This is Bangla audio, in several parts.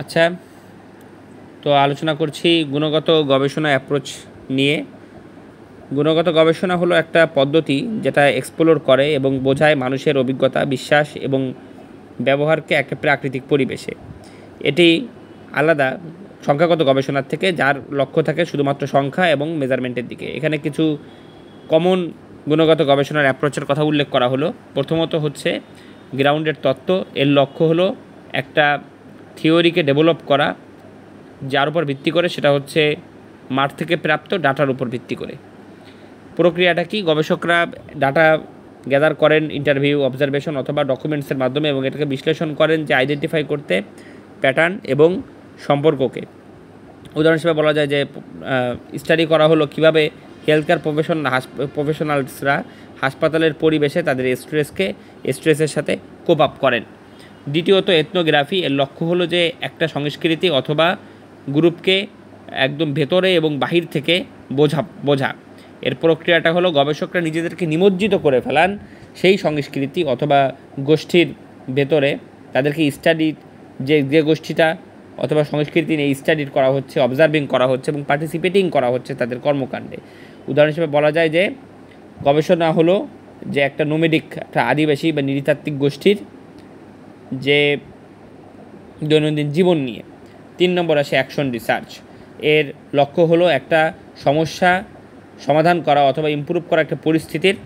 আচ্ছা তো আলোচনা করছি গুণগত গবেষণা অ্যাপ্রোচ নিয়ে গুণগত গবেষণা হলো একটা পদ্ধতি যেটা এক্সপ্লোর করে এবং বোঝায় মানুষের অভিজ্ঞতা বিশ্বাস এবং ব্যবহারকে একটা প্রাকৃতিক পরিবেশে এটি আলাদা সংখ্যাগত গবেষণার থেকে যার লক্ষ্য থাকে শুধুমাত্র সংখ্যা এবং মেজারমেন্টের দিকে এখানে কিছু কমন গুণগত গবেষণার অ্যাপ্রোচের কথা উল্লেখ করা হলো প্রথমত হচ্ছে গ্রাউন্ডের তত্ত্ব এর লক্ষ্য হলো একটা থিওরিকে ডেভেলপ করা যার উপর ভিত্তি করে সেটা হচ্ছে মাঠ থেকে প্রাপ্ত ডাটার উপর ভিত্তি করে প্রক্রিয়াটা কি গবেষকরা ডাটা গ্যাদার করেন ইন্টারভিউ অবজারভেশন অথবা ডকুমেন্টসের মাধ্যমে এবং এটাকে বিশ্লেষণ করেন যে আইডেন্টিফাই করতে প্যাটার্ন এবং সম্পর্ককে উদাহরণ হিসেবে বলা যায় যে স্টাডি করা হলো কিভাবে হেলথ কেয়ার প্রফেশন প্রফেশনালসরা হাসপাতালের পরিবেশে তাদের স্ট্রেসকে স্ট্রেসের সাথে কোপ আপ করেন দ্বিতীয়ত এথনোগ্রাফি এর লক্ষ্য হলো যে একটা সংস্কৃতি অথবা গ্রুপকে একদম ভেতরে এবং বাহির থেকে বোঝা বোঝা এর প্রক্রিয়াটা হলো গবেষকরা নিজেদেরকে নিমজ্জিত করে ফেলান সেই সংস্কৃতি অথবা গোষ্ঠীর ভেতরে তাদেরকে স্টাডি যে যে গোষ্ঠীটা অথবা সংস্কৃতি নিয়ে স্টাডি করা হচ্ছে অবজার্ভিং করা হচ্ছে এবং পার্টিসিপেটিং করা হচ্ছে তাদের কর্মকাণ্ডে উদাহরণ হিসেবে বলা যায় যে গবেষণা হলো যে একটা নোমেডিক একটা আদিবাসী বা নৃতাত্ত্বিক গোষ্ঠীর যে দৈনন্দিন জীবন নিয়ে তিন নম্বর আসে অ্যাকশন রিসার্চ এর লক্ষ্য হলো একটা সমস্যা সমাধান করা অথবা ইম্প্রুভ করা একটা পরিস্থিতির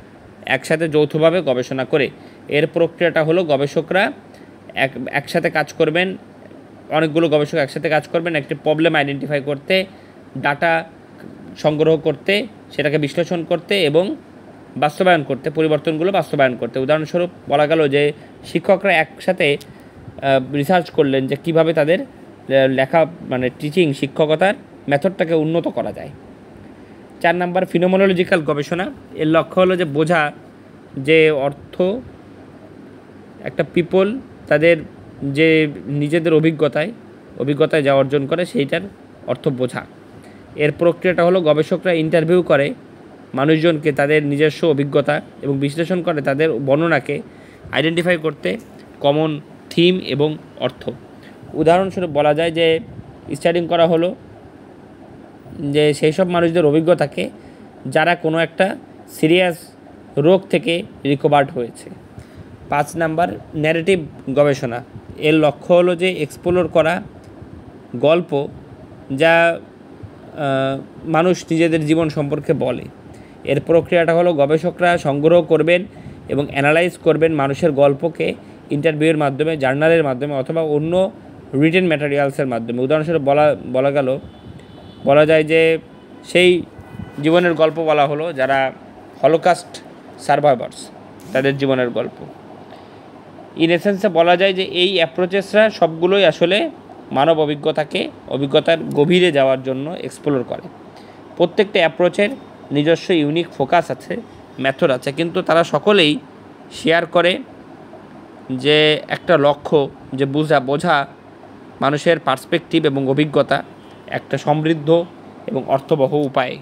একসাথে যৌথভাবে গবেষণা করে এর প্রক্রিয়াটা হলো গবেষকরা এক একসাথে কাজ করবেন অনেকগুলো গবেষক একসাথে কাজ করবেন একটি প্রবলেম আইডেন্টিফাই করতে ডাটা সংগ্রহ করতে সেটাকে বিশ্লেষণ করতে এবং বাস্তবায়ন করতে পরিবর্তনগুলো বাস্তবায়ন করতে উদাহরণস্বরূপ বলা গেল যে শিক্ষকরা একসাথে রিসার্চ করলেন যে কিভাবে তাদের লেখা মানে টিচিং শিক্ষকতার মেথডটাকে উন্নত করা যায় চার নাম্বার ফিনোমোলজিক্যাল গবেষণা এর লক্ষ্য হলো যে বোঝা যে অর্থ একটা পিপল তাদের যে নিজেদের অভিজ্ঞতায় অভিজ্ঞতায় যা অর্জন করে সেইটার অর্থ বোঝা এর প্রক্রিয়াটা হলো গবেষকরা ইন্টারভিউ করে মানুষজনকে তাদের নিজস্ব অভিজ্ঞতা এবং বিশ্লেষণ করে তাদের বর্ণনাকে আইডেন্টিফাই করতে কমন থিম এবং অর্থ উদাহরণস্বরূপ বলা যায় যে স্টাডিং করা হলো যে সেই সব মানুষদের অভিজ্ঞতাকে যারা কোনো একটা সিরিয়াস রোগ থেকে রিকভার্ড হয়েছে পাঁচ নাম্বার ন্যারেটিভ গবেষণা এর লক্ষ্য হলো যে এক্সপ্লোর করা গল্প যা মানুষ নিজেদের জীবন সম্পর্কে বলে এর প্রক্রিয়াটা হলো গবেষকরা সংগ্রহ করবেন এবং অ্যানালাইজ করবেন মানুষের গল্পকে ইন্টারভিউয়ের মাধ্যমে জার্নালের মাধ্যমে অথবা অন্য রিটেন ম্যাটেরিয়ালসের মাধ্যমে উদাহরণস্বরূপ বলা বলা গেল বলা যায় যে সেই জীবনের গল্প বলা হলো যারা হলোকাস্ট সার্ভাইভার্স তাদের জীবনের গল্প ইন এসেন্সে বলা যায় যে এই অ্যাপ্রোচেসরা সবগুলোই আসলে মানব অভিজ্ঞতাকে অভিজ্ঞতার গভীরে যাওয়ার জন্য এক্সপ্লোর করে প্রত্যেকটা অ্যাপ্রোচের নিজস্ব ইউনিক ফোকাস আছে মেথড আছে কিন্তু তারা সকলেই শেয়ার করে যে একটা লক্ষ্য যে বোঝা বোঝা মানুষের পার্সপেক্টিভ এবং অভিজ্ঞতা একটা সমৃদ্ধ এবং অর্থবহ উপায়